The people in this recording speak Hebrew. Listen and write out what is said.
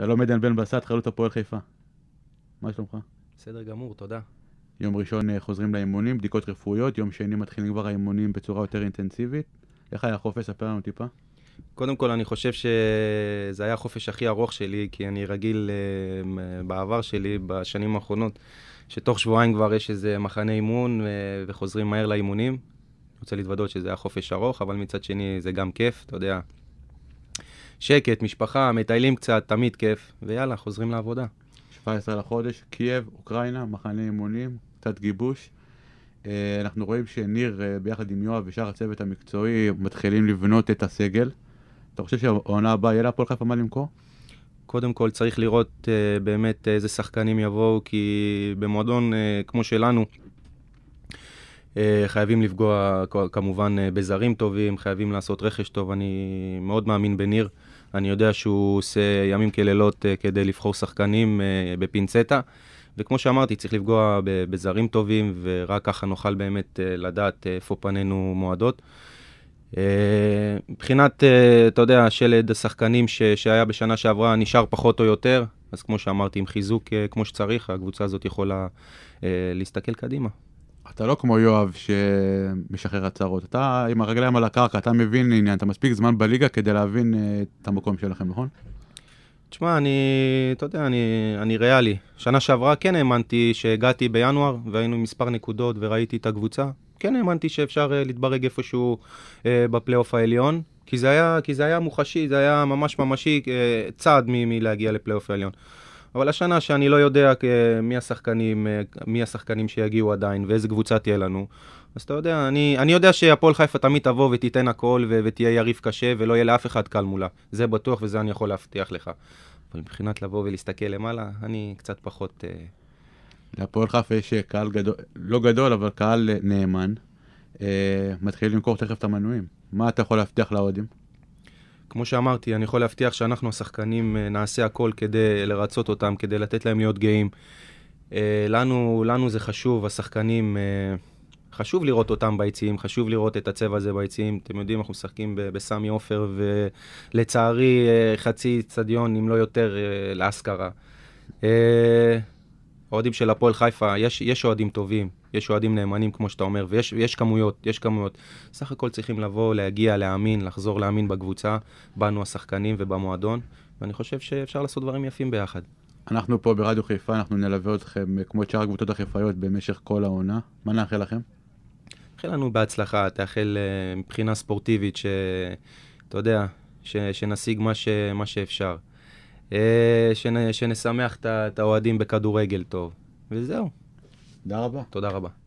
שלום עדן בן בסט, חלוץ הפועל חיפה. מה שלומך? בסדר גמור, תודה. יום ראשון אה, חוזרים לאימונים, בדיקות רפואיות, יום שני מתחילים כבר האימונים בצורה יותר אינטנסיבית. איך היה החופש? ספר לנו טיפה. קודם כל, אני חושב שזה היה החופש הכי ארוך שלי, כי אני רגיל אה, בעבר שלי, בשנים האחרונות, שתוך שבועיים כבר יש איזה מחנה אימון אה, וחוזרים מהר לאימונים. אני רוצה להתוודות שזה היה חופש ארוך, אבל מצד שני זה גם כיף, אתה יודע, שקט, משפחה, מטיילים קצת, תמיד כיף, ויאללה, חוזרים לעבודה. 17 לחודש, קייב, אוקראינה, מחנה אימונים, קצת גיבוש. אה, אנחנו רואים שניר אה, ביחד עם יואב ושאר הצוות המקצועי מתחילים לבנות את הסגל. אתה חושב שהעונה הבאה יהיה להפועל חיפה מה למכור? קודם כל צריך לראות uh, באמת איזה שחקנים יבואו, כי במועדון uh, כמו שלנו, uh, חייבים לפגוע כמובן uh, בזרים טובים, חייבים לעשות רכש טוב, אני מאוד מאמין בניר. אני יודע שהוא עושה ימים כלילות אה, כדי לבחור שחקנים אה, בפינצטה. וכמו שאמרתי, צריך לפגוע בזרים טובים, ורק ככה נוכל באמת אה, לדעת איפה פנינו מועדות. מבחינת, אתה יודע, שלד השחקנים שהיה בשנה שעברה נשאר פחות או יותר, אז כמו שאמרתי, עם חיזוק כמו שצריך, הקבוצה הזאת יכולה להסתכל קדימה. אתה לא כמו יואב שמשחרר הצהרות, אתה עם הרגליים על הקרקע, אתה מבין עניין, אתה מספיק זמן בליגה כדי להבין אה, את המקום שלכם, נכון? תשמע, אני, אתה יודע, אני, אני ריאלי. שנה שעברה כן האמנתי שהגעתי בינואר והיינו עם מספר נקודות וראיתי את הקבוצה. כן האמנתי שאפשר אה, להתברג איפשהו uh, בפלייאוף העליון, כי זה, היה, כי זה היה מוחשי, זה היה ממש ממשי uh, צעד מלהגיע לפלייאוף העליון. אבל השנה שאני לא יודע אה, מי השחקנים, אה, מי השחקנים שיגיעו עדיין ואיזה קבוצה תהיה לנו. אז אתה יודע, אני, אני יודע שהפועל חיפה תמיד תבוא ותיתן הכל ו- ותהיה יריב קשה ולא יהיה לאף אחד קל מולה. זה בטוח וזה אני יכול להבטיח לך. אבל מבחינת לבוא ולהסתכל למעלה, אני קצת פחות... אה... להפועל חיפה יש אה, קהל גדול, לא גדול, אבל קהל נאמן. אה, מתחילים למכור תכף את המנויים. מה אתה יכול להבטיח לאוהדים? כמו שאמרתי, אני יכול להבטיח שאנחנו השחקנים אה, נעשה הכל כדי לרצות אותם, כדי לתת להם להיות גאים. אה, לנו, לנו זה חשוב, השחקנים, אה, חשוב לראות אותם ביציעים, חשוב לראות את הצבע הזה ביציעים. אתם יודעים, אנחנו משחקים בסמי עופר, ולצערי חצי אצטדיון, אם לא יותר, להשכרה. אוהדים של הפועל חיפה, יש אוהדים טובים, יש אוהדים נאמנים, כמו שאתה אומר, ויש יש כמויות, יש כמויות. סך הכל צריכים לבוא, להגיע, להאמין, לחזור להאמין בקבוצה, בנו השחקנים ובמועדון, ואני חושב שאפשר לעשות דברים יפים ביחד. אנחנו פה ברדיו חיפה, אנחנו נלווה אתכם, אה, כמו את שאר הקבוצות החיפאיות, במשך כל העונה. מה נאחל לכם? נאחל לנו בהצלחה, תאחל אה, מבחינה ספורטיבית, שאתה יודע, ש, שנשיג מה, ש, מה שאפשר. אה, שנ, שנשמח את האוהדים בכדורגל טוב, וזהו. תודה רבה. תודה רבה.